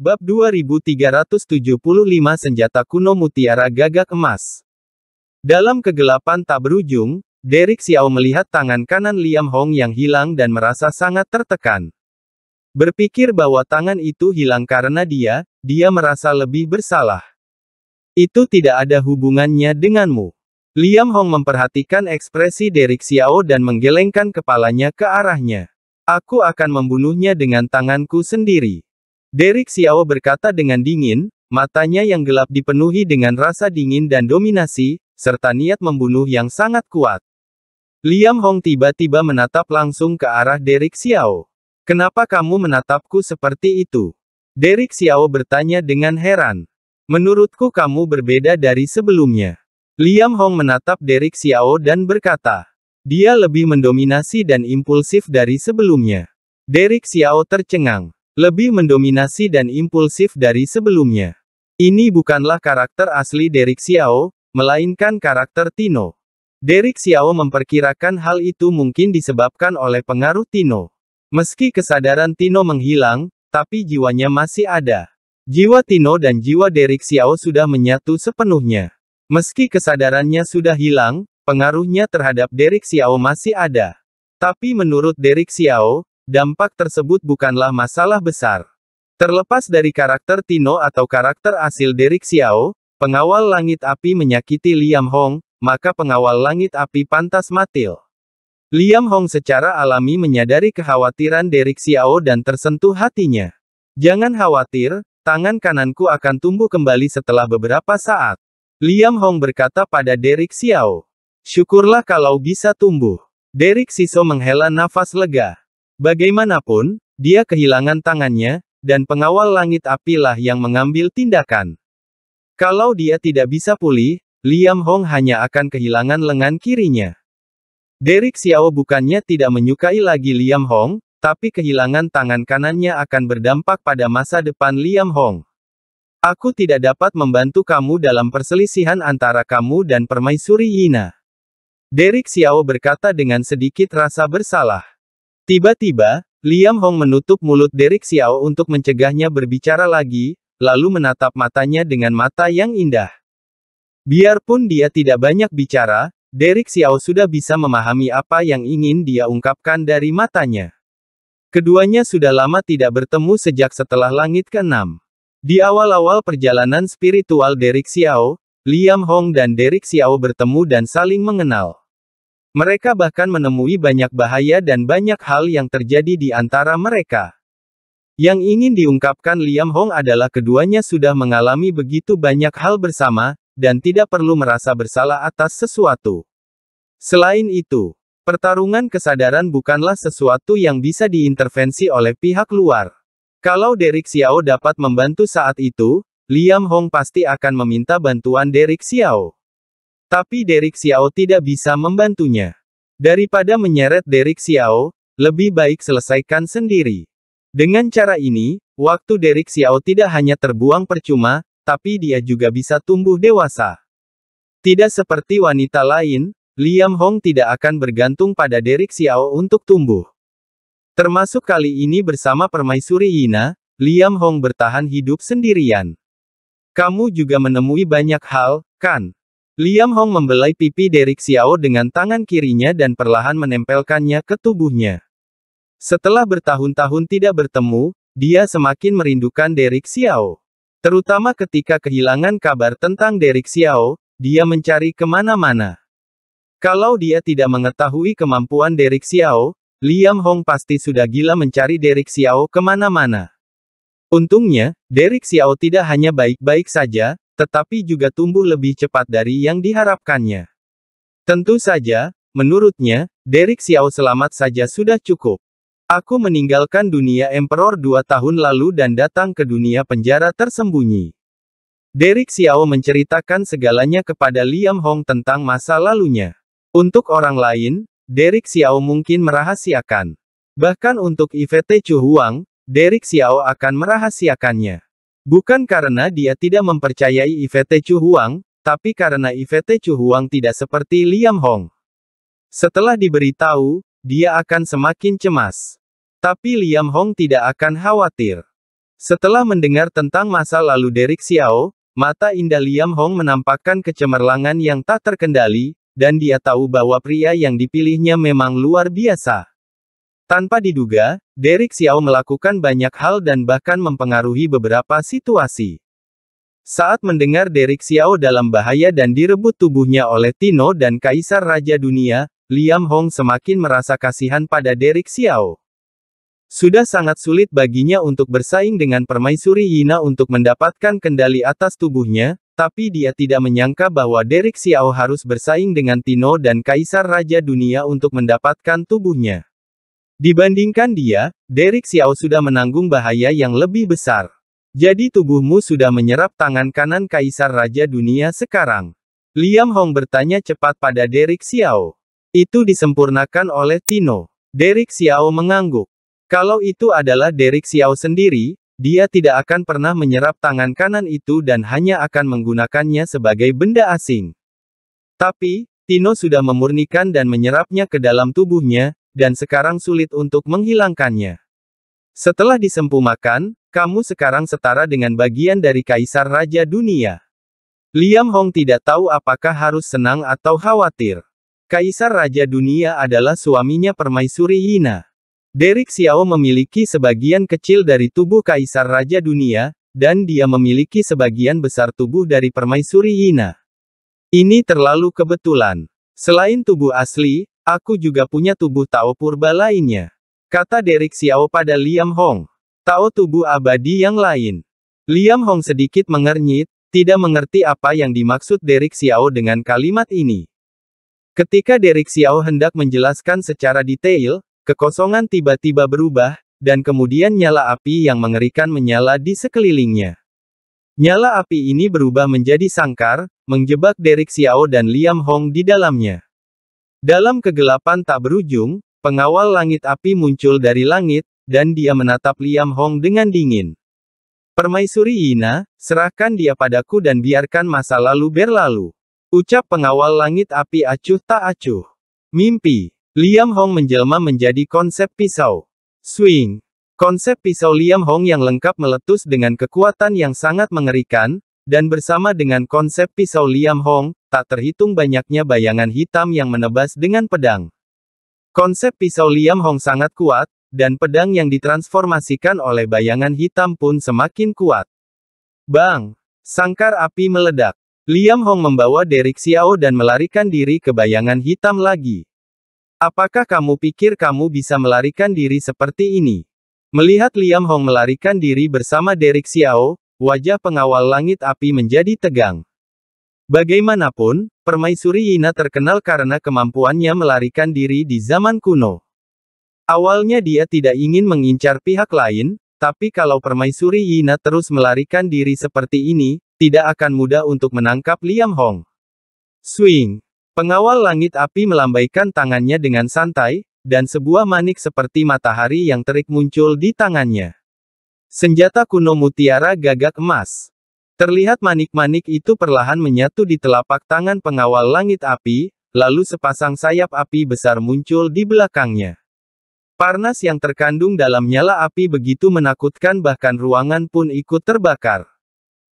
Bab 2375 Senjata Kuno Mutiara Gagak Emas Dalam kegelapan tak berujung, Derek Xiao melihat tangan kanan Liam Hong yang hilang dan merasa sangat tertekan. Berpikir bahwa tangan itu hilang karena dia, dia merasa lebih bersalah. Itu tidak ada hubungannya denganmu. Liam Hong memperhatikan ekspresi Derek Xiao dan menggelengkan kepalanya ke arahnya. Aku akan membunuhnya dengan tanganku sendiri. Derek Xiao berkata dengan dingin, matanya yang gelap dipenuhi dengan rasa dingin dan dominasi, serta niat membunuh yang sangat kuat. Liam Hong tiba-tiba menatap langsung ke arah Derek Xiao. Kenapa kamu menatapku seperti itu? Derek Xiao bertanya dengan heran. Menurutku kamu berbeda dari sebelumnya. Liam Hong menatap Derek Xiao dan berkata, dia lebih mendominasi dan impulsif dari sebelumnya. Derek Xiao tercengang. Lebih mendominasi dan impulsif dari sebelumnya. Ini bukanlah karakter asli Derek Xiao, melainkan karakter Tino. Derek Xiao memperkirakan hal itu mungkin disebabkan oleh pengaruh Tino. Meski kesadaran Tino menghilang, tapi jiwanya masih ada. Jiwa Tino dan jiwa Derek Xiao sudah menyatu sepenuhnya. Meski kesadarannya sudah hilang, pengaruhnya terhadap Derek Xiao masih ada. Tapi menurut Derek Xiao, dampak tersebut bukanlah masalah besar. Terlepas dari karakter Tino atau karakter asil Derek Xiao, pengawal langit api menyakiti Liam Hong, maka pengawal langit api pantas matil. Liam Hong secara alami menyadari kekhawatiran Derek Xiao dan tersentuh hatinya. Jangan khawatir, tangan kananku akan tumbuh kembali setelah beberapa saat. Liam Hong berkata pada Derek Xiao. Syukurlah kalau bisa tumbuh. Derek Siso menghela nafas lega. Bagaimanapun, dia kehilangan tangannya, dan pengawal langit apilah yang mengambil tindakan. Kalau dia tidak bisa pulih, Liam Hong hanya akan kehilangan lengan kirinya. Derek Xiao bukannya tidak menyukai lagi Liam Hong, tapi kehilangan tangan kanannya akan berdampak pada masa depan Liam Hong. Aku tidak dapat membantu kamu dalam perselisihan antara kamu dan permaisuri Yina. Derek Xiao berkata dengan sedikit rasa bersalah. Tiba-tiba, Liam Hong menutup mulut Derek Xiao untuk mencegahnya berbicara lagi, lalu menatap matanya dengan mata yang indah. Biarpun dia tidak banyak bicara, Derek Xiao sudah bisa memahami apa yang ingin dia ungkapkan dari matanya. Keduanya sudah lama tidak bertemu sejak setelah langit ke-6. Di awal-awal perjalanan spiritual Derek Xiao, Liam Hong dan Derek Xiao bertemu dan saling mengenal. Mereka bahkan menemui banyak bahaya dan banyak hal yang terjadi di antara mereka. Yang ingin diungkapkan Liam Hong adalah keduanya sudah mengalami begitu banyak hal bersama, dan tidak perlu merasa bersalah atas sesuatu. Selain itu, pertarungan kesadaran bukanlah sesuatu yang bisa diintervensi oleh pihak luar. Kalau Derek Xiao dapat membantu saat itu, Liam Hong pasti akan meminta bantuan Derek Xiao. Tapi Derek Xiao tidak bisa membantunya. Daripada menyeret Derek Xiao, lebih baik selesaikan sendiri. Dengan cara ini, waktu Derek Xiao tidak hanya terbuang percuma, tapi dia juga bisa tumbuh dewasa. Tidak seperti wanita lain, Liam Hong tidak akan bergantung pada Derek Xiao untuk tumbuh. Termasuk kali ini bersama permaisuri Yina, Liam Hong bertahan hidup sendirian. Kamu juga menemui banyak hal, kan? Liam Hong membelai pipi Derek Xiao dengan tangan kirinya dan perlahan menempelkannya ke tubuhnya. Setelah bertahun-tahun tidak bertemu, dia semakin merindukan Derek Xiao. Terutama ketika kehilangan kabar tentang Derek Xiao, dia mencari kemana-mana. Kalau dia tidak mengetahui kemampuan Derek Xiao, Liam Hong pasti sudah gila mencari Derek Xiao kemana-mana. Untungnya, Derek Xiao tidak hanya baik-baik saja, tetapi juga tumbuh lebih cepat dari yang diharapkannya. Tentu saja, menurutnya, Derek Xiao selamat saja sudah cukup. Aku meninggalkan dunia Emperor dua tahun lalu dan datang ke dunia penjara tersembunyi. Derek Xiao menceritakan segalanya kepada Liam Hong tentang masa lalunya. Untuk orang lain, Derek Xiao mungkin merahasiakan. Bahkan untuk Yvette Chu Huang, Derek Xiao akan merahasiakannya. Bukan karena dia tidak mempercayai Ivete Chu Huang, tapi karena Ivete Chu Huang tidak seperti Liam Hong. Setelah diberitahu, dia akan semakin cemas. Tapi Liam Hong tidak akan khawatir. Setelah mendengar tentang masa lalu Derek Xiao, mata indah Liam Hong menampakkan kecemerlangan yang tak terkendali, dan dia tahu bahwa pria yang dipilihnya memang luar biasa. Tanpa diduga, Derek Xiao melakukan banyak hal dan bahkan mempengaruhi beberapa situasi. Saat mendengar Derek Xiao dalam bahaya dan direbut tubuhnya oleh Tino dan Kaisar Raja Dunia, Liam Hong semakin merasa kasihan pada Derek Xiao. Sudah sangat sulit baginya untuk bersaing dengan permaisuri Yina untuk mendapatkan kendali atas tubuhnya, tapi dia tidak menyangka bahwa Derek Xiao harus bersaing dengan Tino dan Kaisar Raja Dunia untuk mendapatkan tubuhnya. Dibandingkan dia, Derek Xiao sudah menanggung bahaya yang lebih besar. Jadi tubuhmu sudah menyerap tangan kanan Kaisar Raja Dunia sekarang. Liam Hong bertanya cepat pada Derek Xiao. Itu disempurnakan oleh Tino. Derek Xiao mengangguk. Kalau itu adalah Derek Xiao sendiri, dia tidak akan pernah menyerap tangan kanan itu dan hanya akan menggunakannya sebagai benda asing. Tapi, Tino sudah memurnikan dan menyerapnya ke dalam tubuhnya, dan sekarang sulit untuk menghilangkannya. Setelah disempumakan, kamu sekarang setara dengan bagian dari kaisar raja dunia. Liam Hong tidak tahu apakah harus senang atau khawatir. Kaisar raja dunia adalah suaminya permaisuri Yina. Derek Xiao memiliki sebagian kecil dari tubuh kaisar raja dunia, dan dia memiliki sebagian besar tubuh dari permaisuri Yina. Ini terlalu kebetulan. Selain tubuh asli, Aku juga punya tubuh Tao Purba lainnya. Kata Derek Xiao pada Liam Hong. Tao tubuh abadi yang lain. Liam Hong sedikit mengernyit, tidak mengerti apa yang dimaksud Derek Xiao dengan kalimat ini. Ketika Derek Xiao hendak menjelaskan secara detail, kekosongan tiba-tiba berubah, dan kemudian nyala api yang mengerikan menyala di sekelilingnya. Nyala api ini berubah menjadi sangkar, menjebak Derek Xiao dan Liam Hong di dalamnya. Dalam kegelapan tak berujung, pengawal langit api muncul dari langit, dan dia menatap Liam Hong dengan dingin. Permaisuri Ina, serahkan dia padaku dan biarkan masa lalu berlalu. Ucap pengawal langit api acuh tak acuh. Mimpi. Liam Hong menjelma menjadi konsep pisau. Swing. Konsep pisau Liam Hong yang lengkap meletus dengan kekuatan yang sangat mengerikan, dan bersama dengan konsep pisau Liam Hong, tak terhitung banyaknya bayangan hitam yang menebas dengan pedang. Konsep pisau Liam Hong sangat kuat, dan pedang yang ditransformasikan oleh bayangan hitam pun semakin kuat. Bang! Sangkar api meledak. Liam Hong membawa Derek Xiao dan melarikan diri ke bayangan hitam lagi. Apakah kamu pikir kamu bisa melarikan diri seperti ini? Melihat Liam Hong melarikan diri bersama Derek Xiao, Wajah pengawal langit api menjadi tegang. Bagaimanapun, permaisuri Yina terkenal karena kemampuannya melarikan diri di zaman kuno. Awalnya dia tidak ingin mengincar pihak lain, tapi kalau permaisuri Yina terus melarikan diri seperti ini, tidak akan mudah untuk menangkap Liam Hong. Swing. Pengawal langit api melambaikan tangannya dengan santai, dan sebuah manik seperti matahari yang terik muncul di tangannya. Senjata kuno mutiara gagak emas. Terlihat manik-manik itu perlahan menyatu di telapak tangan pengawal langit api, lalu sepasang sayap api besar muncul di belakangnya. Parnas yang terkandung dalam nyala api begitu menakutkan bahkan ruangan pun ikut terbakar.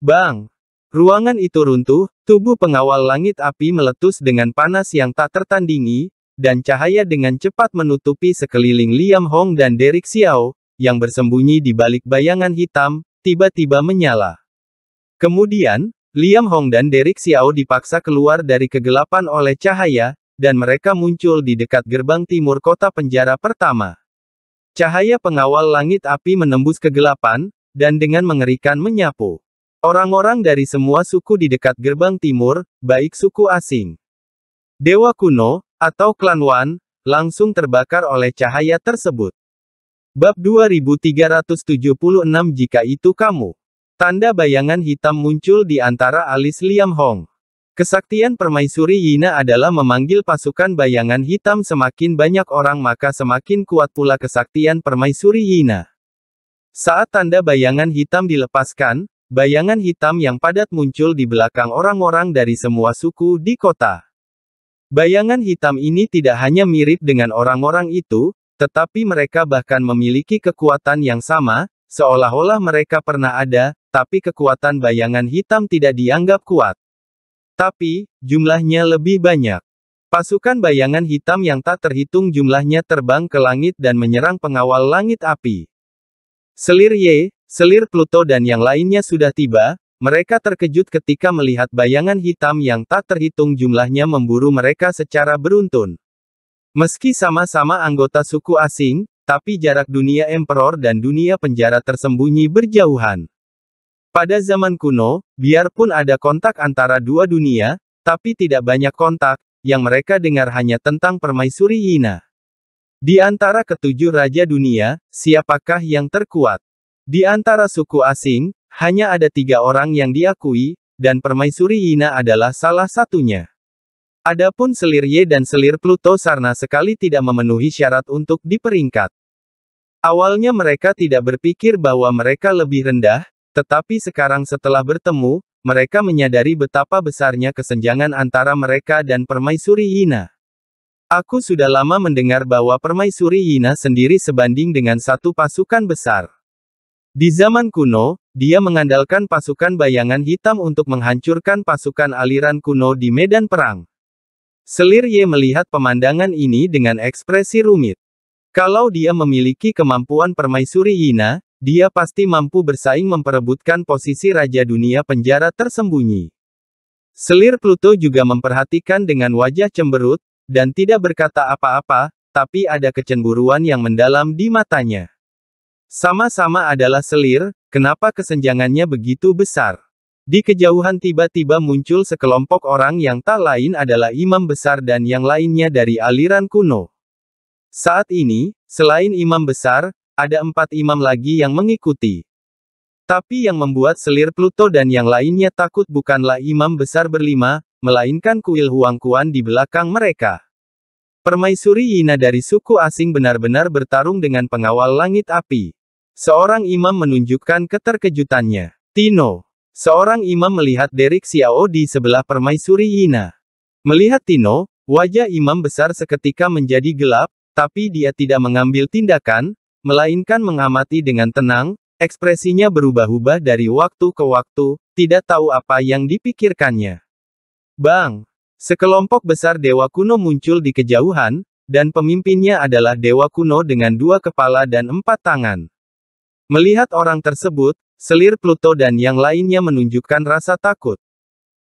Bang! Ruangan itu runtuh, tubuh pengawal langit api meletus dengan panas yang tak tertandingi, dan cahaya dengan cepat menutupi sekeliling Liam Hong dan Derek Xiao, yang bersembunyi di balik bayangan hitam, tiba-tiba menyala. Kemudian, Liam Hong dan Derek Xiao dipaksa keluar dari kegelapan oleh cahaya, dan mereka muncul di dekat gerbang timur kota penjara pertama. Cahaya pengawal langit api menembus kegelapan, dan dengan mengerikan menyapu. Orang-orang dari semua suku di dekat gerbang timur, baik suku asing. Dewa kuno, atau klan Wan, langsung terbakar oleh cahaya tersebut. Bab 2376 Jika itu kamu. Tanda bayangan hitam muncul di antara alis Liam Hong. Kesaktian permaisuri Yina adalah memanggil pasukan bayangan hitam semakin banyak orang maka semakin kuat pula kesaktian permaisuri Yina. Saat tanda bayangan hitam dilepaskan, bayangan hitam yang padat muncul di belakang orang-orang dari semua suku di kota. Bayangan hitam ini tidak hanya mirip dengan orang-orang itu, tetapi mereka bahkan memiliki kekuatan yang sama, seolah-olah mereka pernah ada, tapi kekuatan bayangan hitam tidak dianggap kuat. Tapi, jumlahnya lebih banyak. Pasukan bayangan hitam yang tak terhitung jumlahnya terbang ke langit dan menyerang pengawal langit api. Selir Ye, selir Pluto dan yang lainnya sudah tiba, mereka terkejut ketika melihat bayangan hitam yang tak terhitung jumlahnya memburu mereka secara beruntun. Meski sama-sama anggota suku asing, tapi jarak dunia emperor dan dunia penjara tersembunyi berjauhan. Pada zaman kuno, biarpun ada kontak antara dua dunia, tapi tidak banyak kontak, yang mereka dengar hanya tentang permaisuri Yina. Di antara ketujuh raja dunia, siapakah yang terkuat? Di antara suku asing, hanya ada tiga orang yang diakui, dan permaisuri Yina adalah salah satunya. Adapun selir Y dan selir Pluto Sarna sekali tidak memenuhi syarat untuk diperingkat. Awalnya mereka tidak berpikir bahwa mereka lebih rendah, tetapi sekarang setelah bertemu, mereka menyadari betapa besarnya kesenjangan antara mereka dan permaisuri Yina. Aku sudah lama mendengar bahwa permaisuri Yina sendiri sebanding dengan satu pasukan besar. Di zaman kuno, dia mengandalkan pasukan bayangan hitam untuk menghancurkan pasukan aliran kuno di medan perang. Selir Ye melihat pemandangan ini dengan ekspresi rumit. Kalau dia memiliki kemampuan permaisuri Ina, dia pasti mampu bersaing memperebutkan posisi Raja Dunia penjara tersembunyi. Selir Pluto juga memperhatikan dengan wajah cemberut, dan tidak berkata apa-apa, tapi ada kecemburuan yang mendalam di matanya. Sama-sama adalah selir, kenapa kesenjangannya begitu besar? Di kejauhan tiba-tiba muncul sekelompok orang yang tak lain adalah imam besar dan yang lainnya dari aliran kuno. Saat ini, selain imam besar, ada empat imam lagi yang mengikuti. Tapi yang membuat selir Pluto dan yang lainnya takut bukanlah imam besar berlima, melainkan kuil Huangkuan di belakang mereka. Permaisuri Yina dari suku asing benar-benar bertarung dengan pengawal langit api. Seorang imam menunjukkan keterkejutannya. Tino, Seorang imam melihat Derek Xiao di sebelah permaisuri Yina. Melihat Tino, wajah imam besar seketika menjadi gelap, tapi dia tidak mengambil tindakan, melainkan mengamati dengan tenang, ekspresinya berubah-ubah dari waktu ke waktu, tidak tahu apa yang dipikirkannya. Bang! Sekelompok besar dewa kuno muncul di kejauhan, dan pemimpinnya adalah dewa kuno dengan dua kepala dan empat tangan. Melihat orang tersebut, Selir Pluto dan yang lainnya menunjukkan rasa takut.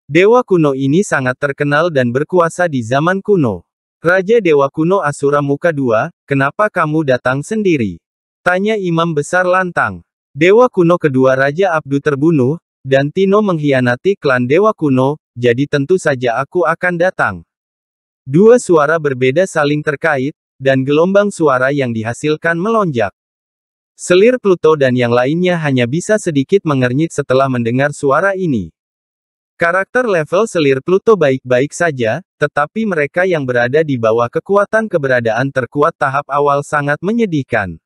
Dewa kuno ini sangat terkenal dan berkuasa di zaman kuno. Raja Dewa kuno Asura Muka II, kenapa kamu datang sendiri? Tanya Imam Besar lantang. Dewa kuno kedua Raja Abdu terbunuh, dan Tino mengkhianati klan Dewa kuno, jadi tentu saja aku akan datang. Dua suara berbeda saling terkait, dan gelombang suara yang dihasilkan melonjak. Selir Pluto dan yang lainnya hanya bisa sedikit mengernyit setelah mendengar suara ini. Karakter level selir Pluto baik-baik saja, tetapi mereka yang berada di bawah kekuatan keberadaan terkuat tahap awal sangat menyedihkan.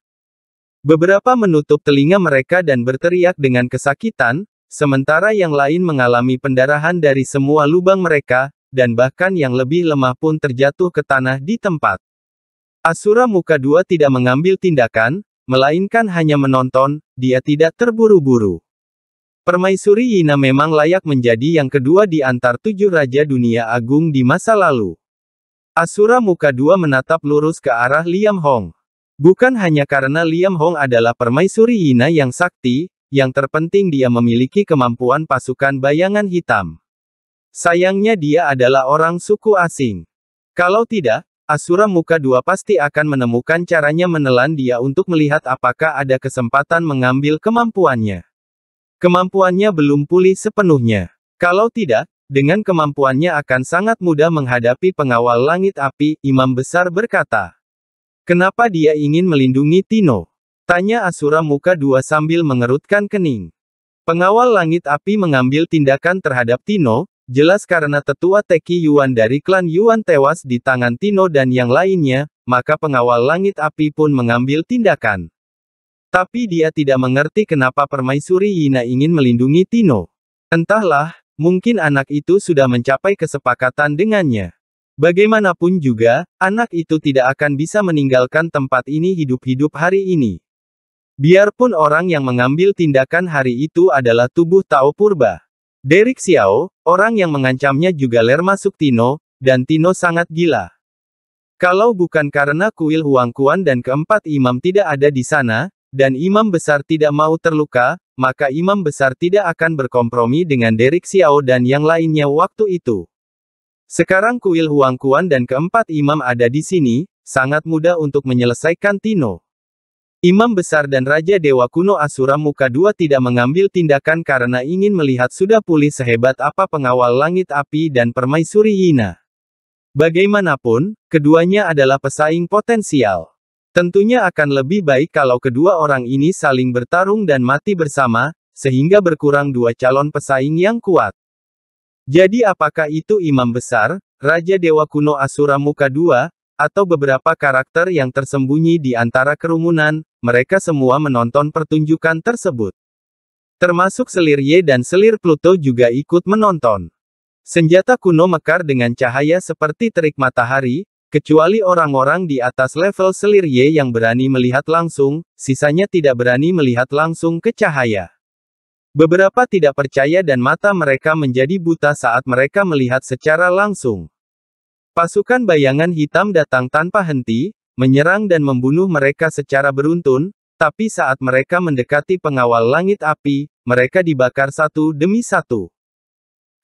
Beberapa menutup telinga mereka dan berteriak dengan kesakitan, sementara yang lain mengalami pendarahan dari semua lubang mereka, dan bahkan yang lebih lemah pun terjatuh ke tanah di tempat. Asura Muka Dua tidak mengambil tindakan, Melainkan hanya menonton, dia tidak terburu-buru. Permaisuri Yina memang layak menjadi yang kedua di antar tujuh raja dunia agung di masa lalu. Asura muka dua menatap lurus ke arah Liam Hong. Bukan hanya karena Liam Hong adalah permaisuri Yina yang sakti, yang terpenting dia memiliki kemampuan pasukan bayangan hitam. Sayangnya dia adalah orang suku asing. Kalau tidak, Asura Muka Dua pasti akan menemukan caranya menelan dia untuk melihat apakah ada kesempatan mengambil kemampuannya. Kemampuannya belum pulih sepenuhnya. Kalau tidak, dengan kemampuannya akan sangat mudah menghadapi pengawal langit api, Imam Besar berkata. Kenapa dia ingin melindungi Tino? Tanya Asura Muka Dua sambil mengerutkan kening. Pengawal langit api mengambil tindakan terhadap Tino, Jelas karena tetua Teki Yuan dari klan Yuan tewas di tangan Tino dan yang lainnya, maka pengawal langit api pun mengambil tindakan. Tapi dia tidak mengerti kenapa permaisuri Yina ingin melindungi Tino. Entahlah, mungkin anak itu sudah mencapai kesepakatan dengannya. Bagaimanapun juga, anak itu tidak akan bisa meninggalkan tempat ini hidup-hidup hari ini. Biarpun orang yang mengambil tindakan hari itu adalah tubuh Tao Purba. Derek Xiao, orang yang mengancamnya juga Lerma Suktino, dan Tino sangat gila. Kalau bukan karena kuil Huangkuan dan keempat imam tidak ada di sana, dan imam besar tidak mau terluka, maka imam besar tidak akan berkompromi dengan Derek Xiao dan yang lainnya waktu itu. Sekarang kuil Huangkuan dan keempat imam ada di sini, sangat mudah untuk menyelesaikan Tino. Imam besar dan Raja Dewa kuno Asura Muka II tidak mengambil tindakan karena ingin melihat sudah pulih sehebat apa pengawal langit api dan permaisuri Yina. Bagaimanapun, keduanya adalah pesaing potensial. Tentunya akan lebih baik kalau kedua orang ini saling bertarung dan mati bersama, sehingga berkurang dua calon pesaing yang kuat. Jadi apakah itu imam besar, Raja Dewa Kuno Asura Muka II, atau beberapa karakter yang tersembunyi di antara kerumunan, mereka semua menonton pertunjukan tersebut. Termasuk selir Ye dan selir Pluto juga ikut menonton. Senjata kuno mekar dengan cahaya seperti terik matahari, kecuali orang-orang di atas level selir Ye yang berani melihat langsung, sisanya tidak berani melihat langsung ke cahaya. Beberapa tidak percaya dan mata mereka menjadi buta saat mereka melihat secara langsung. Pasukan bayangan hitam datang tanpa henti, menyerang dan membunuh mereka secara beruntun, tapi saat mereka mendekati pengawal langit api, mereka dibakar satu demi satu.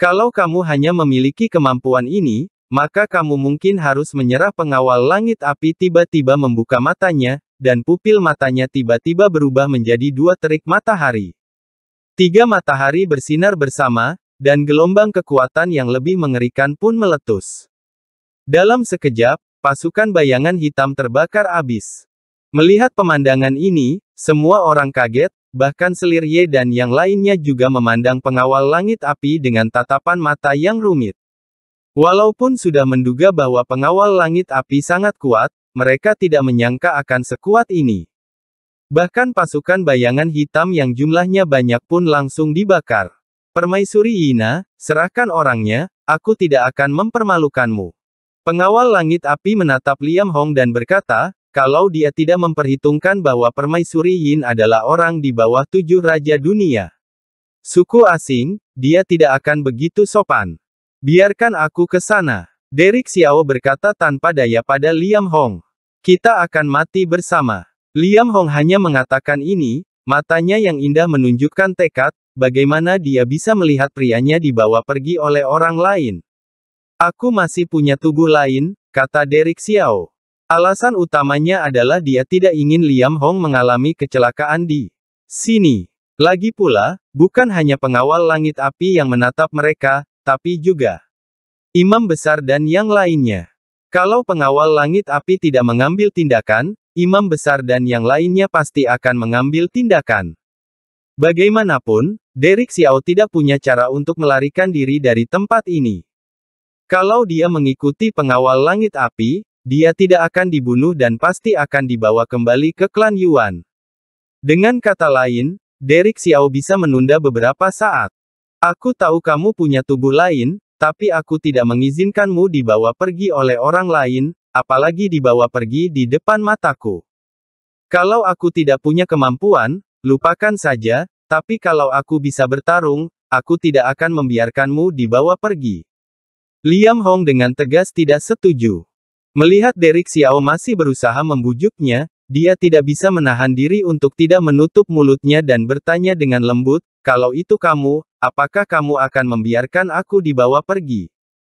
Kalau kamu hanya memiliki kemampuan ini, maka kamu mungkin harus menyerah pengawal langit api tiba-tiba membuka matanya, dan pupil matanya tiba-tiba berubah menjadi dua terik matahari. Tiga matahari bersinar bersama, dan gelombang kekuatan yang lebih mengerikan pun meletus. Dalam sekejap, pasukan bayangan hitam terbakar abis. Melihat pemandangan ini, semua orang kaget, bahkan selir Ye dan yang lainnya juga memandang pengawal langit api dengan tatapan mata yang rumit. Walaupun sudah menduga bahwa pengawal langit api sangat kuat, mereka tidak menyangka akan sekuat ini. Bahkan pasukan bayangan hitam yang jumlahnya banyak pun langsung dibakar. Permaisuri Ina, serahkan orangnya, aku tidak akan mempermalukanmu. Pengawal langit api menatap Liam Hong dan berkata, kalau dia tidak memperhitungkan bahwa Permaisuri Yin adalah orang di bawah tujuh raja dunia. Suku asing, dia tidak akan begitu sopan. Biarkan aku ke sana. Derek Xiao berkata tanpa daya pada Liam Hong. Kita akan mati bersama. Liam Hong hanya mengatakan ini, matanya yang indah menunjukkan tekad, bagaimana dia bisa melihat prianya dibawa pergi oleh orang lain. Aku masih punya tubuh lain, kata Derek Xiao. Alasan utamanya adalah dia tidak ingin Liam Hong mengalami kecelakaan di sini. Lagi pula, bukan hanya pengawal langit api yang menatap mereka, tapi juga imam besar dan yang lainnya. Kalau pengawal langit api tidak mengambil tindakan, imam besar dan yang lainnya pasti akan mengambil tindakan. Bagaimanapun, Derek Xiao tidak punya cara untuk melarikan diri dari tempat ini. Kalau dia mengikuti pengawal langit api, dia tidak akan dibunuh dan pasti akan dibawa kembali ke klan Yuan. Dengan kata lain, Derek Xiao bisa menunda beberapa saat. Aku tahu kamu punya tubuh lain, tapi aku tidak mengizinkanmu dibawa pergi oleh orang lain, apalagi dibawa pergi di depan mataku. Kalau aku tidak punya kemampuan, lupakan saja, tapi kalau aku bisa bertarung, aku tidak akan membiarkanmu dibawa pergi. Liam Hong dengan tegas tidak setuju. Melihat Derek Xiao masih berusaha membujuknya, dia tidak bisa menahan diri untuk tidak menutup mulutnya dan bertanya dengan lembut, kalau itu kamu, apakah kamu akan membiarkan aku dibawa pergi?